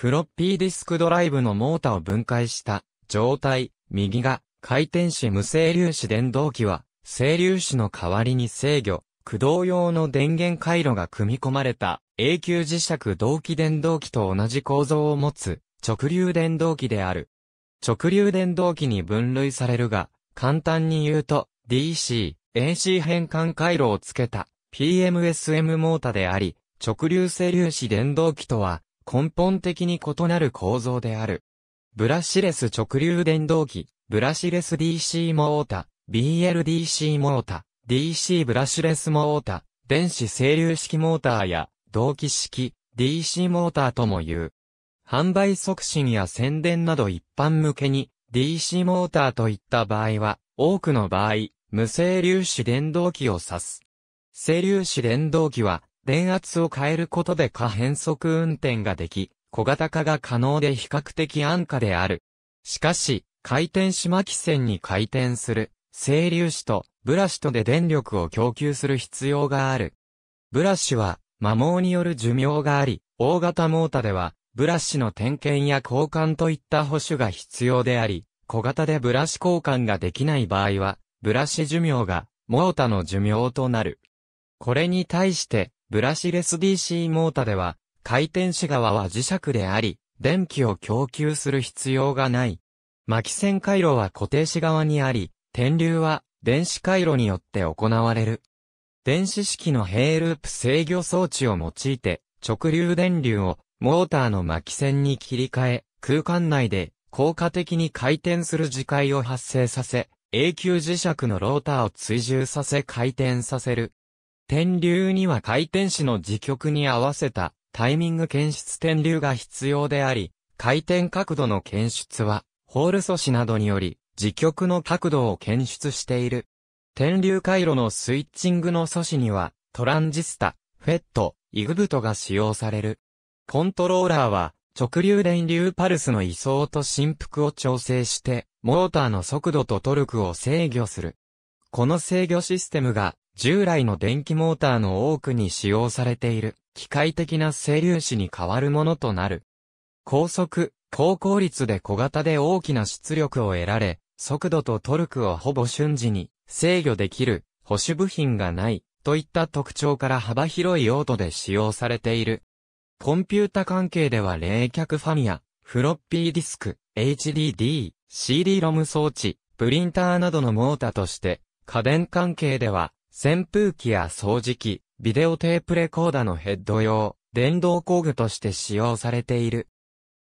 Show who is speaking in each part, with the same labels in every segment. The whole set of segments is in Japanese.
Speaker 1: フロッピーディスクドライブのモータを分解した状態、右が回転子無整粒子電動機は、整粒子の代わりに制御、駆動用の電源回路が組み込まれた永久磁石同期電動機と同じ構造を持つ直流電動機である。直流電動機に分類されるが、簡単に言うと DC、AC 変換回路をつけた PMSM モータであり、直流整粒子電動機とは根本的に異なる構造である。ブラシレス直流電動機、ブラシレス DC モータ、BLDC モータ、DC ブラシレスモータ、電子整流式モーターや、同期式、DC モーターとも言う。販売促進や宣伝など一般向けに、DC モーターといった場合は、多くの場合、無整粒子電動機を指す。整粒子電動機は、電圧を変えることで可変速運転ができ、小型化が可能で比較的安価である。しかし、回転し巻き線に回転する、整粒子とブラシとで電力を供給する必要がある。ブラシは、摩耗による寿命があり、大型モータでは、ブラシの点検や交換といった保守が必要であり、小型でブラシ交換ができない場合は、ブラシ寿命が、モータの寿命となる。これに対して、ブラシレス DC モータでは、回転子側は磁石であり、電気を供給する必要がない。巻き線回路は固定子側にあり、転流は電子回路によって行われる。電子式のヘイループ制御装置を用いて、直流電流をモーターの巻き線に切り替え、空間内で効果的に回転する磁界を発生させ、永久磁石のローターを追従させ回転させる天流には回転子の時極に合わせたタイミング検出天流が必要であり、回転角度の検出は、ホール素子などにより、時極の角度を検出している。天流回路のスイッチングの素子には、トランジスタ、フェット、イグブトが使用される。コントローラーは、直流電流パルスの位相と振幅を調整して、モーターの速度とトルクを制御する。この制御システムが従来の電気モーターの多くに使用されている、機械的な整粒子に変わるものとなる。高速、高効率で小型で大きな出力を得られ、速度とトルクをほぼ瞬時に制御できる、保守部品がない、といった特徴から幅広い用途で使用されている。コンピュータ関係では冷却ファミア、フロッピーディスク、HDD、CD-ROM 装置、プリンターなどのモーターとして、家電関係では、扇風機や掃除機、ビデオテープレコーダーのヘッド用、電動工具として使用されている。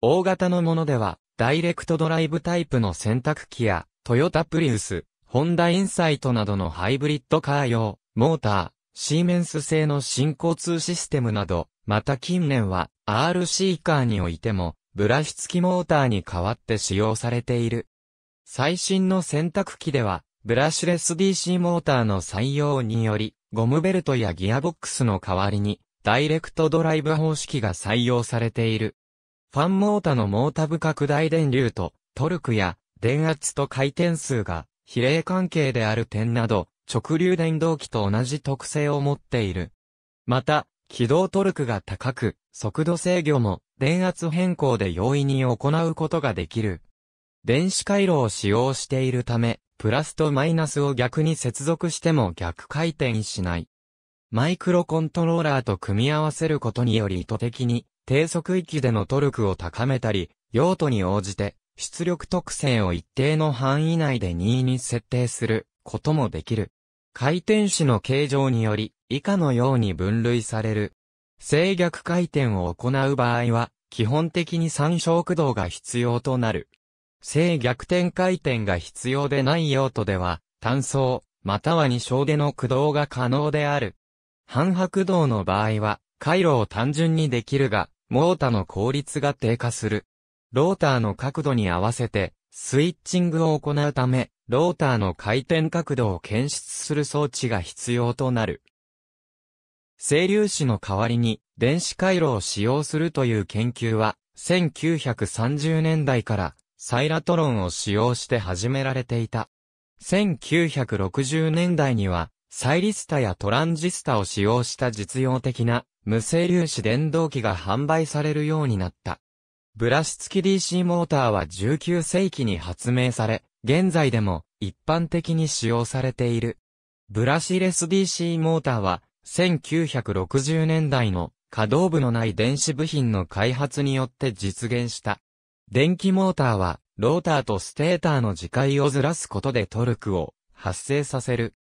Speaker 1: 大型のものでは、ダイレクトドライブタイプの洗濯機や、トヨタプリウス、ホンダインサイトなどのハイブリッドカー用、モーター、シーメンス製の新交通システムなど、また近年は RC カーにおいても、ブラシ付きモーターに代わって使用されている。最新の洗濯機では、ブラシレス DC モーターの採用により、ゴムベルトやギアボックスの代わりに、ダイレクトドライブ方式が採用されている。ファンモータのモータ部拡大電流と、トルクや、電圧と回転数が、比例関係である点など、直流電動機と同じ特性を持っている。また、起動トルクが高く、速度制御も、電圧変更で容易に行うことができる。電子回路を使用しているため、プラスとマイナスを逆に接続しても逆回転しない。マイクロコントローラーと組み合わせることにより意図的に低速域でのトルクを高めたり、用途に応じて出力特性を一定の範囲内で2に設定することもできる。回転子の形状により以下のように分類される。正逆回転を行う場合は基本的に三照駆動が必要となる。正逆転回転が必要でない用途では、単層、または二小での駆動が可能である。半白動の場合は、回路を単純にできるが、モータの効率が低下する。ローターの角度に合わせて、スイッチングを行うため、ローターの回転角度を検出する装置が必要となる。整粒子の代わりに電子回路を使用するという研究は、1930年代からサイラトロンを使用して始められていた。1960年代には、サイリスタやトランジスタを使用した実用的な無性粒子電動機が販売されるようになった。ブラシ付き DC モーターは19世紀に発明され、現在でも一般的に使用されている。ブラシレス DC モーターは1960年代の可動部のない電子部品の開発によって実現した。電気モーターは、ローターとステーターの磁界をずらすことでトルクを発生させる。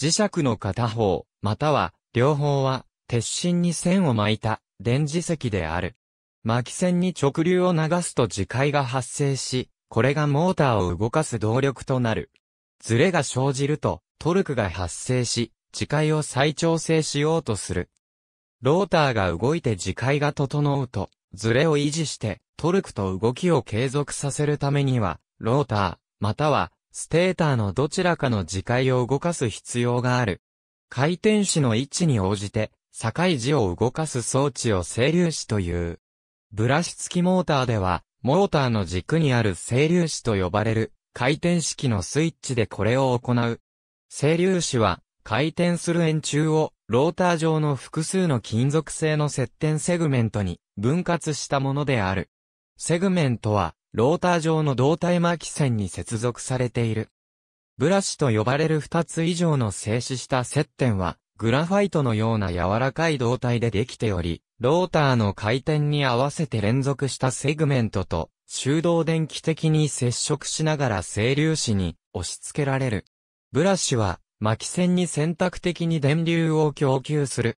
Speaker 1: 磁石の片方、または両方は、鉄心に線を巻いた電磁石である。巻き線に直流を流すと磁界が発生し、これがモーターを動かす動力となる。ズレが生じると、トルクが発生し、磁界を再調整しようとする。ローターが動いて磁界が整うと、ズレを維持して、トルクと動きを継続させるためには、ローター、または、ステーターのどちらかの磁界を動かす必要がある。回転子の位置に応じて、境地を動かす装置を整粒子という。ブラシ付きモーターでは、モーターの軸にある整粒子と呼ばれる、回転式のスイッチでこれを行う。整粒子は、回転する円柱を、ローター上の複数の金属製の接点セグメントに分割したものである。セグメントは、ローター上の胴体巻き線に接続されている。ブラシと呼ばれる2つ以上の静止した接点は、グラファイトのような柔らかい胴体でできており、ローターの回転に合わせて連続したセグメントと、修動電気的に接触しながら整粒子に押し付けられる。ブラシは、巻き線に選択的に電流を供給する。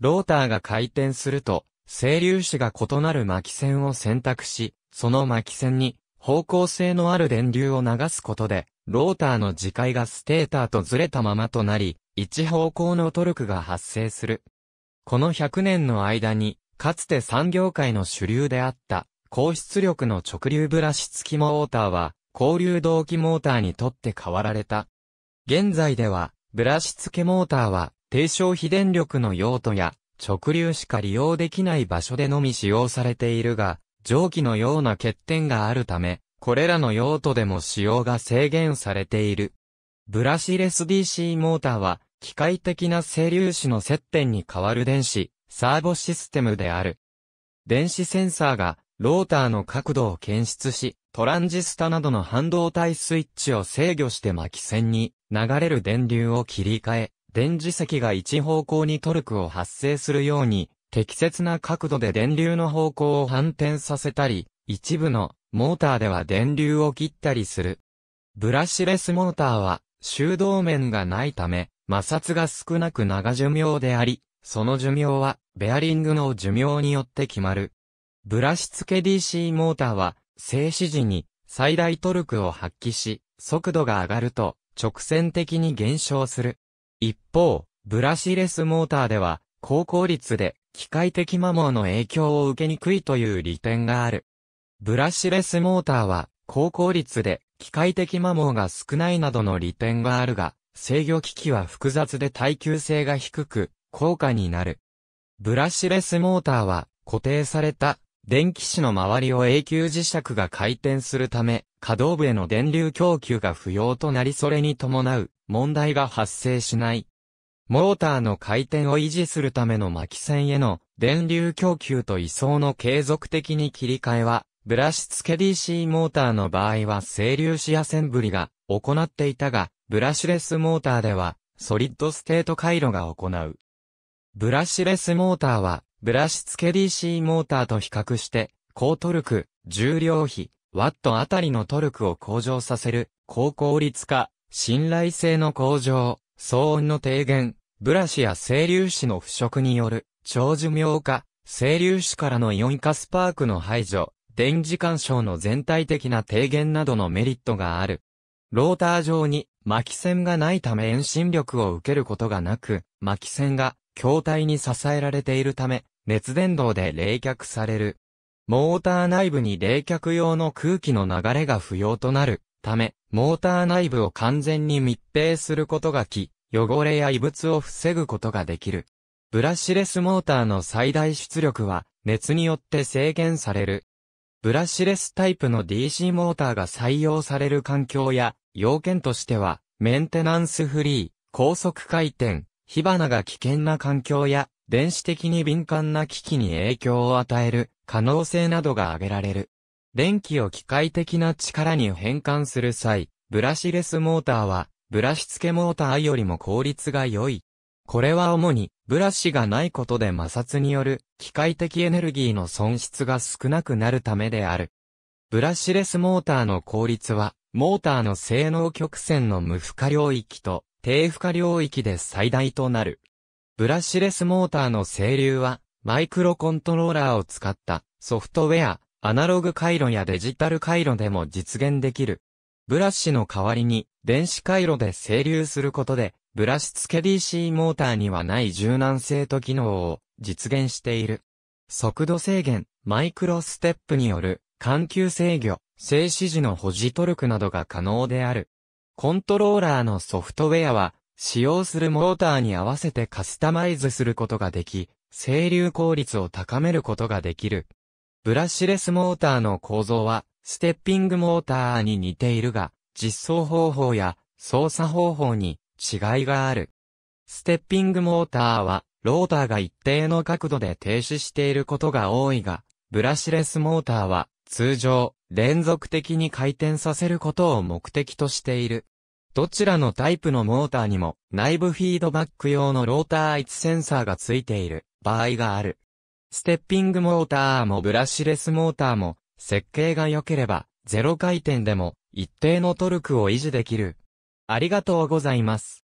Speaker 1: ローターが回転すると、整粒子が異なる巻線を選択し、その巻線に方向性のある電流を流すことで、ローターの磁界がステーターとずれたままとなり、一方向のトルクが発生する。この100年の間に、かつて産業界の主流であった、高出力の直流ブラシ付きモーターは、交流動機モーターにとって変わられた。現在では、ブラシ付けモーターは、低消費電力の用途や、直流しか利用できない場所でのみ使用されているが、蒸気のような欠点があるため、これらの用途でも使用が制限されている。ブラシレス DC モーターは、機械的な整粒子の接点に変わる電子、サーボシステムである。電子センサーが、ローターの角度を検出し、トランジスタなどの半導体スイッチを制御して巻き線に流れる電流を切り替え、電磁石が一方向にトルクを発生するように、適切な角度で電流の方向を反転させたり、一部のモーターでは電流を切ったりする。ブラシレスモーターは修道面がないため、摩擦が少なく長寿命であり、その寿命はベアリングの寿命によって決まる。ブラシ付け DC モーターは静止時に最大トルクを発揮し、速度が上がると直線的に減少する。一方、ブラシレスモーターでは、高効率で、機械的摩耗の影響を受けにくいという利点がある。ブラシレスモーターは、高効率で、機械的摩耗が少ないなどの利点があるが、制御機器は複雑で耐久性が低く、高価になる。ブラシレスモーターは、固定された、電気子の周りを永久磁石が回転するため、可動部への電流供給が不要となりそれに伴う問題が発生しない。モーターの回転を維持するための巻線への電流供給と位相の継続的に切り替えは、ブラシ付け DC モーターの場合は整流子アセンブリが行っていたが、ブラシレスモーターでは、ソリッドステート回路が行う。ブラシレスモーターは、ブラシ付け DC モーターと比較して、高トルク、重量比、ワットあたりのトルクを向上させる、高効率化、信頼性の向上、騒音の低減、ブラシや清流子の腐食による、長寿命化、清流子からのイオン化スパークの排除、電磁干渉の全体的な低減などのメリットがある。ローター上に巻線がないため遠心力を受けることがなく、巻線が筐体に支えられているため、熱伝導で冷却される。モーター内部に冷却用の空気の流れが不要となる。ため、モーター内部を完全に密閉することがき、汚れや異物を防ぐことができる。ブラシレスモーターの最大出力は、熱によって制限される。ブラシレスタイプの DC モーターが採用される環境や、要件としては、メンテナンスフリー、高速回転、火花が危険な環境や、電子的に敏感な機器に影響を与える可能性などが挙げられる。電気を機械的な力に変換する際、ブラシレスモーターは、ブラシ付けモーターよりも効率が良い。これは主に、ブラシがないことで摩擦による、機械的エネルギーの損失が少なくなるためである。ブラシレスモーターの効率は、モーターの性能曲線の無負荷領域と、低負荷領域で最大となる。ブラシレスモーターの整流は、マイクロコントローラーを使ったソフトウェア、アナログ回路やデジタル回路でも実現できる。ブラシの代わりに電子回路で整流することで、ブラシ付け DC モーターにはない柔軟性と機能を実現している。速度制限、マイクロステップによる緩急制御、静止時の保持トルクなどが可能である。コントローラーのソフトウェアは、使用するモーターに合わせてカスタマイズすることができ、整流効率を高めることができる。ブラシレスモーターの構造は、ステッピングモーターに似ているが、実装方法や操作方法に違いがある。ステッピングモーターは、ローターが一定の角度で停止していることが多いが、ブラシレスモーターは、通常、連続的に回転させることを目的としている。どちらのタイプのモーターにも、内部フィードバック用のローター位置センサーがついている場合がある。ステッピングモーターもブラシレスモーターも、設計が良ければ、ゼロ回転でも、一定のトルクを維持できる。ありがとうございます。